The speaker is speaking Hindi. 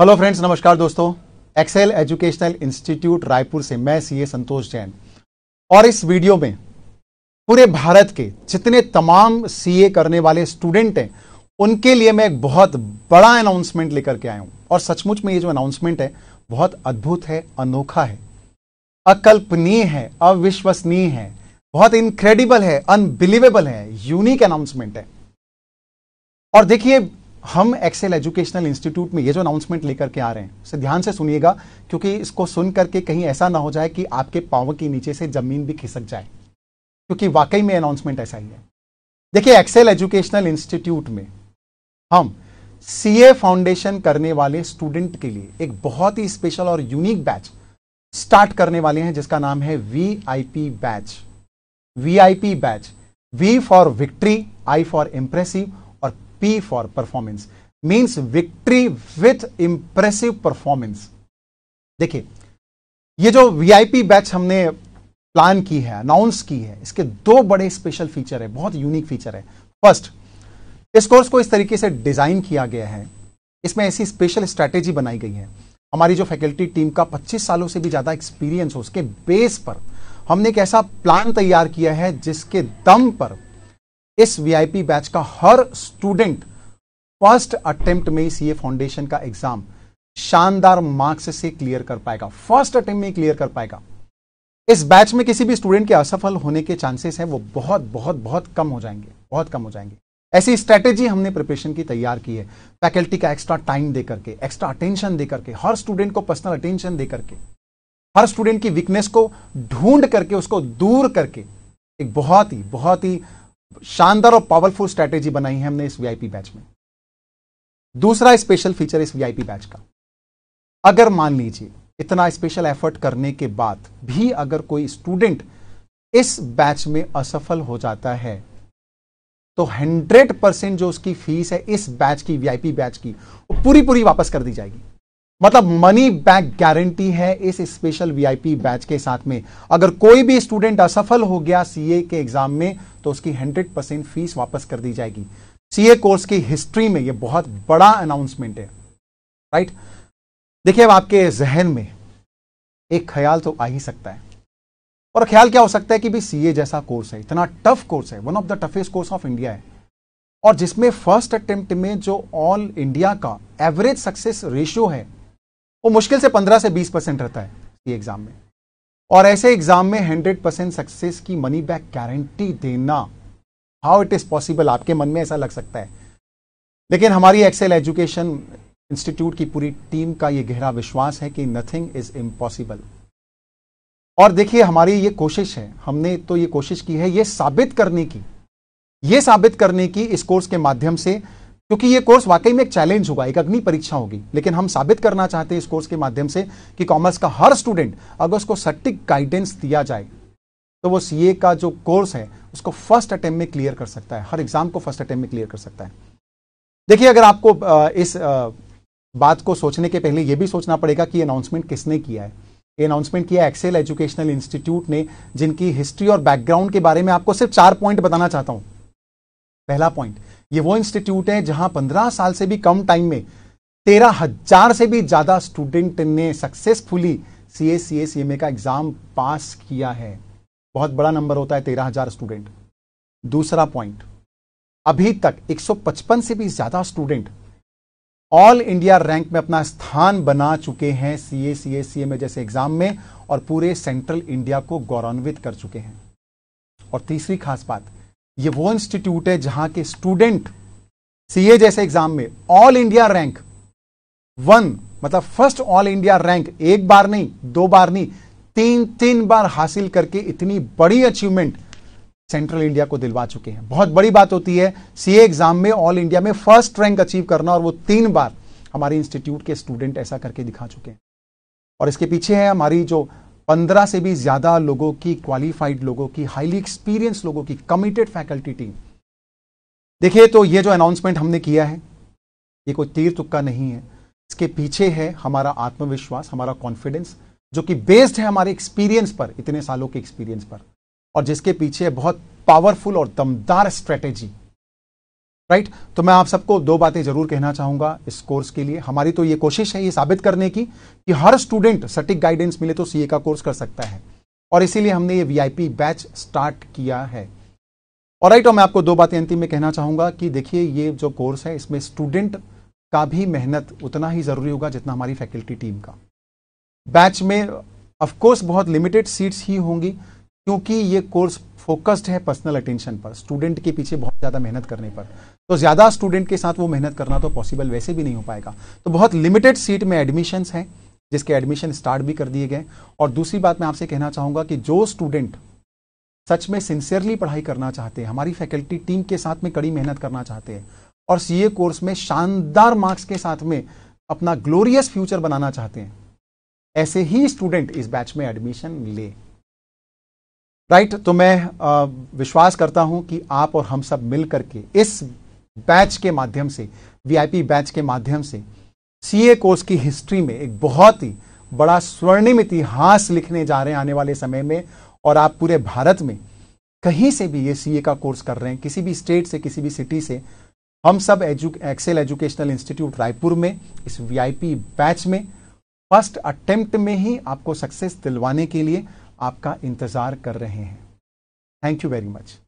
हेलो फ्रेंड्स नमस्कार दोस्तों एक्सेल एजुकेशनल इंस्टीट्यूट रायपुर से मैं सीए संतोष जैन और इस वीडियो में पूरे भारत के जितने तमाम सीए करने वाले स्टूडेंट हैं उनके लिए मैं एक बहुत बड़ा अनाउंसमेंट लेकर के आया हूं और सचमुच में ये जो अनाउंसमेंट है बहुत अद्भुत है अनोखा है अकल्पनीय है अविश्वसनीय है बहुत इनक्रेडिबल है अनबिलीवेबल है यूनिक अनाउंसमेंट है और देखिए हम एक्सेल एजुकेशनल इंस्टीट्यूट में ये जो अनाउंसमेंट लेकर के आ रहे हैं उसे ध्यान से सुनिएगा क्योंकि इसको सुन करके कहीं ऐसा ना हो जाए कि आपके पाँव के नीचे से जमीन भी खिसक जाए क्योंकि वाकई में अनाउंसमेंट ऐसा ही है देखिए एक्सेल एजुकेशनल इंस्टीट्यूट में हम सी फाउंडेशन करने वाले स्टूडेंट के लिए एक बहुत ही स्पेशल और यूनिक बैच स्टार्ट करने वाले हैं जिसका नाम है V batch V batch V for victory I for impressive P for performance means victory with impressive performance. देखिए ये जो वीआईपी बैच हमने प्लान की है अनाउंस की है इसके दो बड़े स्पेशल फीचर है बहुत यूनिक फीचर है फर्स्ट इस कोर्स को इस तरीके से डिजाइन किया गया है इसमें ऐसी स्पेशल स्ट्रैटेजी बनाई गई है हमारी जो फैकल्टी टीम का 25 सालों से भी ज्यादा एक्सपीरियंस हो उसके बेस पर हमने एक ऐसा प्लान तैयार किया है जिसके दम पर इस वीआईपी बैच का हर स्टूडेंट फर्स्ट अटेम्प्ट में सीए फाउंडेशन का एग्जाम शानदार मार्क्स से क्लियर कर पाएगा फर्स्ट अटेम्प्ट में क्लियर कर पाएगा इस बैच में किसी भी स्टूडेंट के असफल होने के चांसेस हैं वो बहुत बहुत बहुत कम हो जाएंगे बहुत कम हो जाएंगे ऐसी स्ट्रेटेजी हमने प्रिपरेशन की तैयार की है फैकल्टी का एक्स्ट्रा टाइम देकर के एक्स्ट्रा अटेंशन देकर के हर स्टूडेंट को पर्सनल अटेंशन देकर के हर स्टूडेंट की वीकनेस को ढूंढ करके उसको दूर करके एक बहुत ही बहुत ही शानदार और पावरफुल स्ट्रैटेजी बनाई है हमने इस वीआईपी बैच में दूसरा स्पेशल फीचर इस वीआईपी बैच का अगर मान लीजिए इतना स्पेशल एफर्ट करने के बाद भी अगर कोई स्टूडेंट इस बैच में असफल हो जाता है तो 100 परसेंट जो उसकी फीस है इस बैच की वीआईपी बैच की वो पूरी पूरी वापस कर दी जाएगी मतलब मनी बैक गारंटी है इस स्पेशल वीआईपी बैच के साथ में अगर कोई भी स्टूडेंट असफल हो गया सीए के एग्जाम में तो उसकी हंड्रेड परसेंट फीस वापस कर दी जाएगी सीए कोर्स की हिस्ट्री में यह बहुत बड़ा अनाउंसमेंट है राइट देखिए अब आपके जहन में एक ख्याल तो आ ही सकता है और ख्याल क्या हो सकता है कि भी सीए जैसा कोर्स है इतना टफ कोर्स है one of the toughest course of India है और जिसमें फर्स्ट अटेम्प्ट में जो ऑल इंडिया का एवरेज सक्सेस रेशियो है वो मुश्किल से पंद्रह से बीस परसेंट रहता है ये एग्जाम में और ऐसे एग्जाम में हंड्रेड परसेंट सक्सेस की मनी बैक गारंटी देना हाउ इट इज पॉसिबल आपके मन में ऐसा लग सकता है लेकिन हमारी एक्सेल एजुकेशन इंस्टीट्यूट की पूरी टीम का यह गहरा विश्वास है कि नथिंग इज इम्पॉसिबल और देखिए हमारी ये कोशिश है हमने तो ये कोशिश की है ये साबित करने की ये साबित करने की इस कोर्स के माध्यम से क्योंकि ये कोर्स वाकई में एक चैलेंज होगा एक अग्नि परीक्षा होगी लेकिन हम साबित करना चाहते हैं इस कोर्स के माध्यम से कि कॉमर्स का हर स्टूडेंट अगर उसको सटीक गाइडेंस दिया जाए तो वो सीए का जो कोर्स है उसको फर्स्ट अटेम्प्ट में क्लियर कर सकता है हर एग्जाम को फर्स्ट अटेम्प्ट में क्लियर कर सकता है देखिए अगर आपको इस बात को सोचने के पहले यह भी सोचना पड़ेगा कि अनाउंसमेंट किसने किया है अनाउंसमेंट किया एक्सेल एजुकेशनल इंस्टीट्यूट ने जिनकी हिस्ट्री और बैकग्राउंड के बारे में आपको सिर्फ चार पॉइंट बताना चाहता हूं पहला पॉइंट ये वो इंस्टीट्यूट है जहां पंद्रह साल से भी कम टाइम में तेरह हजार से भी ज्यादा स्टूडेंट ने successfully C S C S M A का एग्जाम पास किया है बहुत बड़ा नंबर होता है तेरह हजार स्टूडेंट दूसरा पॉइंट अभी तक 155 से भी ज्यादा स्टूडेंट ऑल इंडिया रैंक में अपना स्थान बना चुके हैं सी ए सी एस सी एम ए जैसे एग्जाम में और पूरे सेंट्रल इंडिया को गौरवान्वित कर चुके हैं और तीसरी खास बात ये वो इंस्टीट्यूट है जहां के स्टूडेंट सीए जैसे एग्जाम में ऑल इंडिया रैंक वन मतलब फर्स्ट ऑल इंडिया रैंक एक बार नहीं दो बार नहीं तीन तीन बार हासिल करके इतनी बड़ी अचीवमेंट सेंट्रल इंडिया को दिलवा चुके हैं बहुत बड़ी बात होती है सीए एग्जाम में ऑल इंडिया में फर्स्ट रैंक अचीव करना और वो तीन बार हमारे इंस्टीट्यूट के स्टूडेंट ऐसा करके दिखा चुके हैं और इसके पीछे है हमारी जो पंद्रह से भी ज्यादा लोगों की क्वालिफाइड लोगों की हाईली एक्सपीरियंस लोगों की कमिटेड फैकल्टी टीम देखिए तो ये जो अनाउंसमेंट हमने किया है ये कोई तीर तुक्का नहीं है इसके पीछे है हमारा आत्मविश्वास हमारा कॉन्फिडेंस जो कि बेस्ड है हमारे एक्सपीरियंस पर इतने सालों के एक्सपीरियंस पर और जिसके पीछे बहुत पावरफुल और दमदार स्ट्रेटेजी राइट तो मैं आप सबको दो बातें जरूर कहना चाहूंगा इस कोर्स के लिए हमारी तो ये कोशिश है ये साबित करने की कि हर स्टूडेंट सटीक गाइडेंस मिले तो सीए का कोर्स कर सकता है और इसीलिए हमने ये वीआईपी बैच स्टार्ट किया है और राइट और मैं आपको दो बातें अंतिम में कहना चाहूंगा कि देखिए ये जो कोर्स है इसमें स्टूडेंट का भी मेहनत उतना ही जरूरी होगा जितना हमारी फैकल्टी टीम का बैच में ऑफकोर्स बहुत लिमिटेड सीट्स ही होंगी क्योंकि ये कोर्स फोकस्ड है पर्सनल अटेंशन पर स्टूडेंट के पीछे बहुत ज़्यादा मेहनत करने पर तो ज़्यादा स्टूडेंट के साथ वो मेहनत करना तो पॉसिबल वैसे भी नहीं हो पाएगा तो बहुत लिमिटेड सीट में एडमिशन हैं जिसके एडमिशन स्टार्ट भी कर दिए गए और दूसरी बात मैं आपसे कहना चाहूंगा कि जो स्टूडेंट सच में सिंसियरली पढ़ाई करना चाहते हैं हमारी फैकल्टी टीम के साथ में कड़ी मेहनत करना चाहते हैं और सीए कोर्स में शानदार मार्क्स के साथ में अपना ग्लोरियस फ्यूचर बनाना चाहते हैं ऐसे ही स्टूडेंट इस बैच में एडमिशन ले राइट right, तो मैं आ, विश्वास करता हूं कि आप और हम सब मिल करके इस बैच के माध्यम से वीआईपी बैच के माध्यम से सीए कोर्स की हिस्ट्री में एक बहुत ही बड़ा स्वर्णिम इतिहास लिखने जा रहे हैं आने वाले समय में और आप पूरे भारत में कहीं से भी ये सीए का कोर्स कर रहे हैं किसी भी स्टेट से किसी भी सिटी से हम सब EduExcel educational institute Raipur में इस वीआईपी बैच में फर्स्ट अटेम्प्ट में ही आपको सक्सेस दिलवाने के लिए आपका इंतज़ार कर रहे हैं थैंक यू वेरी मच